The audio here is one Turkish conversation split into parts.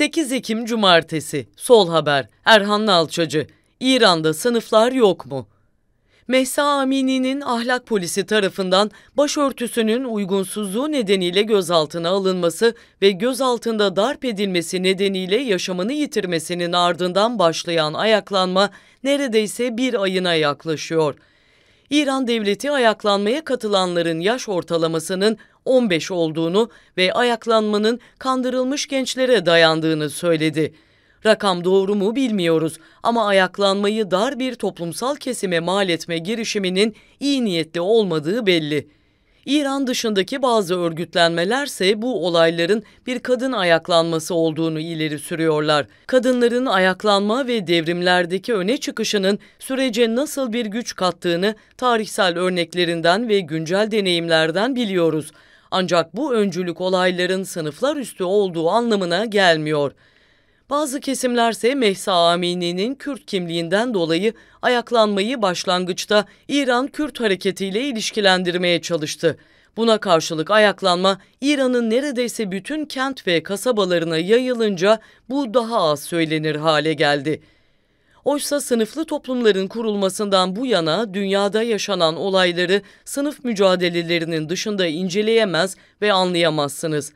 8 Ekim Cumartesi, Sol Haber, Erhan Nalçacı, İran'da sınıflar yok mu? Mehsa Amini'nin ahlak polisi tarafından başörtüsünün uygunsuzluğu nedeniyle gözaltına alınması ve gözaltında darp edilmesi nedeniyle yaşamını yitirmesinin ardından başlayan ayaklanma neredeyse bir ayına yaklaşıyor.'' İran devleti ayaklanmaya katılanların yaş ortalamasının 15 olduğunu ve ayaklanmanın kandırılmış gençlere dayandığını söyledi. Rakam doğru mu bilmiyoruz ama ayaklanmayı dar bir toplumsal kesime mal etme girişiminin iyi niyetli olmadığı belli. İran dışındaki bazı örgütlenmelerse bu olayların bir kadın ayaklanması olduğunu ileri sürüyorlar. Kadınların ayaklanma ve devrimlerdeki öne çıkışının sürece nasıl bir güç kattığını tarihsel örneklerinden ve güncel deneyimlerden biliyoruz. Ancak bu öncülük olayların sınıflar üstü olduğu anlamına gelmiyor. Bazı kesimlerse Mehsa Amini'nin Kürt kimliğinden dolayı ayaklanmayı başlangıçta İran-Kürt hareketiyle ilişkilendirmeye çalıştı. Buna karşılık ayaklanma İran'ın neredeyse bütün kent ve kasabalarına yayılınca bu daha az söylenir hale geldi. Oysa sınıflı toplumların kurulmasından bu yana dünyada yaşanan olayları sınıf mücadelelerinin dışında inceleyemez ve anlayamazsınız.''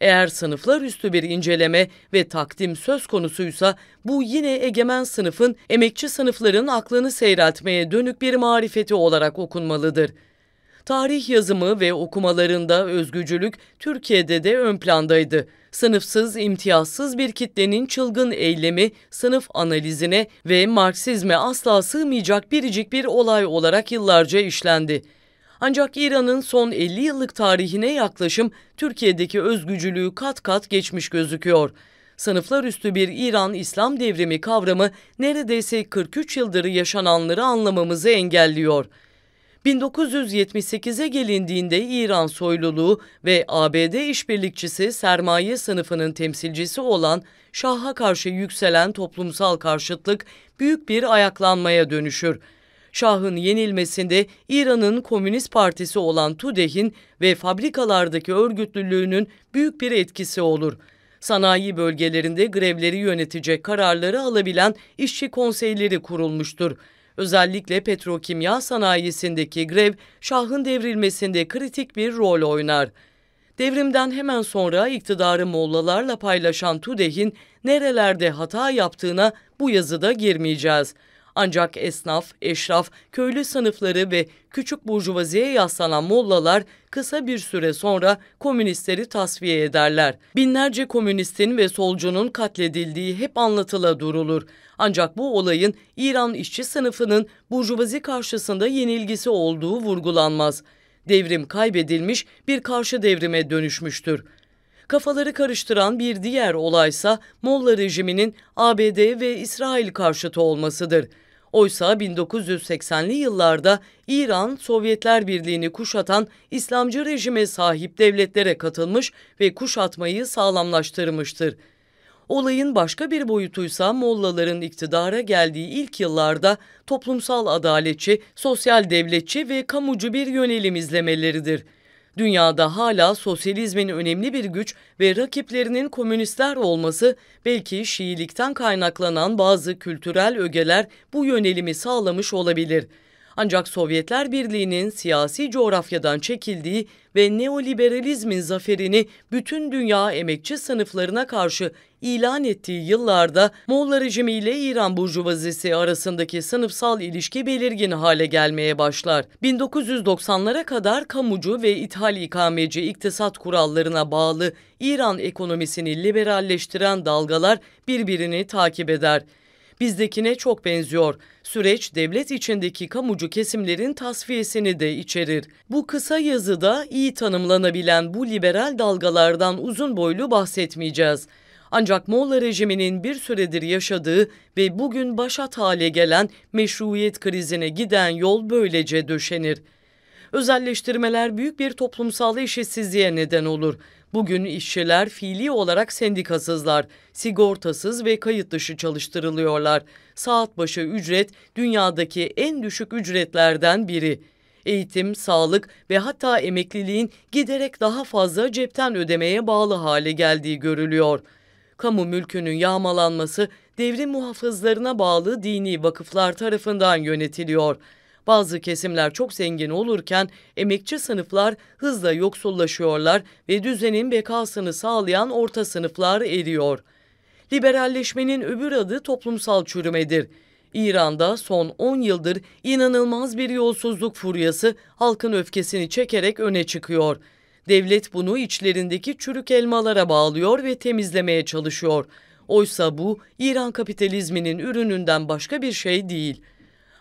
Eğer sınıflar üstü bir inceleme ve takdim söz konusuysa bu yine egemen sınıfın emekçi sınıfların aklını seyreltmeye dönük bir marifeti olarak okunmalıdır. Tarih yazımı ve okumalarında özgücülük Türkiye'de de ön plandaydı. Sınıfsız, imtiyazsız bir kitlenin çılgın eylemi sınıf analizine ve Marksizme asla sığmayacak biricik bir olay olarak yıllarca işlendi. Ancak İran'ın son 50 yıllık tarihine yaklaşım Türkiye'deki özgücülüğü kat kat geçmiş gözüküyor. Sınıflar üstü bir İran İslam devrimi kavramı neredeyse 43 yıldır yaşananları anlamamızı engelliyor. 1978'e gelindiğinde İran soyluluğu ve ABD işbirlikçisi sermaye sınıfının temsilcisi olan Şah'a karşı yükselen toplumsal karşıtlık büyük bir ayaklanmaya dönüşür. Şah'ın yenilmesinde İran'ın Komünist Partisi olan TUDEH'in ve fabrikalardaki örgütlülüğünün büyük bir etkisi olur. Sanayi bölgelerinde grevleri yönetecek kararları alabilen işçi konseyleri kurulmuştur. Özellikle petrokimya sanayisindeki grev Şah'ın devrilmesinde kritik bir rol oynar. Devrimden hemen sonra iktidarı mollalarla paylaşan TUDEH'in nerelerde hata yaptığına bu yazıda girmeyeceğiz. Ancak esnaf, eşraf, köylü sınıfları ve küçük burjuvaziye yaslanan mollalar kısa bir süre sonra komünistleri tasfiye ederler. Binlerce komünistin ve solcunun katledildiği hep anlatıla durulur. Ancak bu olayın İran işçi sınıfının burjuvazi karşısında yenilgisi olduğu vurgulanmaz. Devrim kaybedilmiş bir karşı devrime dönüşmüştür. Kafaları karıştıran bir diğer olaysa Molla rejiminin ABD ve İsrail karşıtı olmasıdır. Oysa 1980'li yıllarda İran, Sovyetler Birliği'ni kuşatan İslamcı rejime sahip devletlere katılmış ve kuşatmayı sağlamlaştırmıştır. Olayın başka bir boyutuysa Mollaların iktidara geldiği ilk yıllarda toplumsal adaletçi, sosyal devletçi ve kamucu bir yönelim izlemeleridir.'' Dünyada hala sosyalizmin önemli bir güç ve rakiplerinin komünistler olması belki Şiilikten kaynaklanan bazı kültürel ögeler bu yönelimi sağlamış olabilir.'' Ancak Sovyetler Birliği'nin siyasi coğrafyadan çekildiği ve neoliberalizmin zaferini bütün dünya emekçi sınıflarına karşı ilan ettiği yıllarda Molla rejimi ile İran burjuvazisi arasındaki sınıfsal ilişki belirgin hale gelmeye başlar. 1990'lara kadar kamucu ve ithal ikameci iktisat kurallarına bağlı İran ekonomisini liberalleştiren dalgalar birbirini takip eder bizdekine çok benziyor. Süreç devlet içindeki kamucu kesimlerin tasfiyesini de içerir. Bu kısa yazıda iyi tanımlanabilen bu liberal dalgalardan uzun boylu bahsetmeyeceğiz. Ancak Moğol rejiminin bir süredir yaşadığı ve bugün başat hale gelen meşruiyet krizine giden yol böylece döşenir. Özelleştirmeler büyük bir toplumsal eşitsizliğe neden olur. Bugün işçiler fiili olarak sendikasızlar, sigortasız ve kayıt dışı çalıştırılıyorlar. Saat başı ücret dünyadaki en düşük ücretlerden biri. Eğitim, sağlık ve hatta emekliliğin giderek daha fazla cepten ödemeye bağlı hale geldiği görülüyor. Kamu mülkünün yağmalanması devrim muhafızlarına bağlı dini vakıflar tarafından yönetiliyor. Bazı kesimler çok zengin olurken emekçi sınıflar hızla yoksullaşıyorlar ve düzenin bekasını sağlayan orta sınıflar eriyor. Liberalleşmenin öbür adı toplumsal çürümedir. İran'da son 10 yıldır inanılmaz bir yolsuzluk furyası halkın öfkesini çekerek öne çıkıyor. Devlet bunu içlerindeki çürük elmalara bağlıyor ve temizlemeye çalışıyor. Oysa bu İran kapitalizminin ürününden başka bir şey değil.''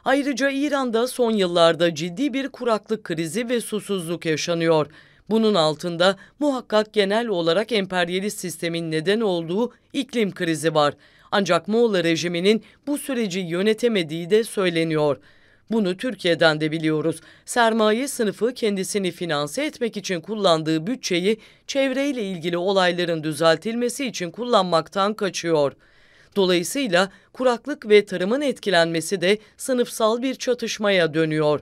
Ayrıca İran'da son yıllarda ciddi bir kuraklık krizi ve susuzluk yaşanıyor. Bunun altında muhakkak genel olarak emperyalist sistemin neden olduğu iklim krizi var. Ancak Moğol rejiminin bu süreci yönetemediği de söyleniyor. Bunu Türkiye'den de biliyoruz. Sermaye sınıfı kendisini finanse etmek için kullandığı bütçeyi çevreyle ilgili olayların düzeltilmesi için kullanmaktan kaçıyor. Dolayısıyla kuraklık ve tarımın etkilenmesi de sınıfsal bir çatışmaya dönüyor.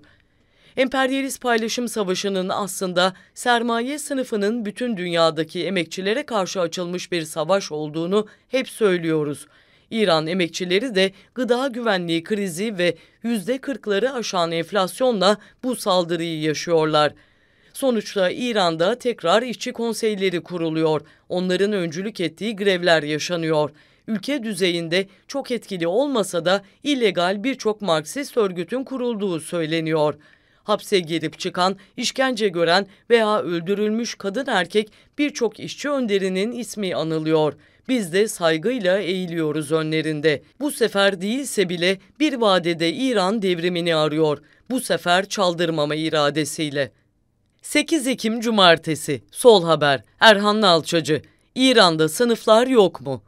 Emperyalist paylaşım savaşının aslında sermaye sınıfının bütün dünyadaki emekçilere karşı açılmış bir savaş olduğunu hep söylüyoruz. İran emekçileri de gıda güvenliği krizi ve yüzde kırkları aşan enflasyonla bu saldırıyı yaşıyorlar. Sonuçta İran'da tekrar işçi konseyleri kuruluyor. Onların öncülük ettiği grevler yaşanıyor ülke düzeyinde çok etkili olmasa da illegal birçok Marksist örgütün kurulduğu söyleniyor. Hapse girip çıkan, işkence gören veya öldürülmüş kadın erkek birçok işçi önderinin ismi anılıyor. Biz de saygıyla eğiliyoruz önlerinde. Bu sefer değilse bile bir vadede İran devrimini arıyor. Bu sefer çaldırmama iradesiyle. 8 Ekim Cumartesi Sol Haber Erhan Nalçacı İran'da sınıflar yok mu?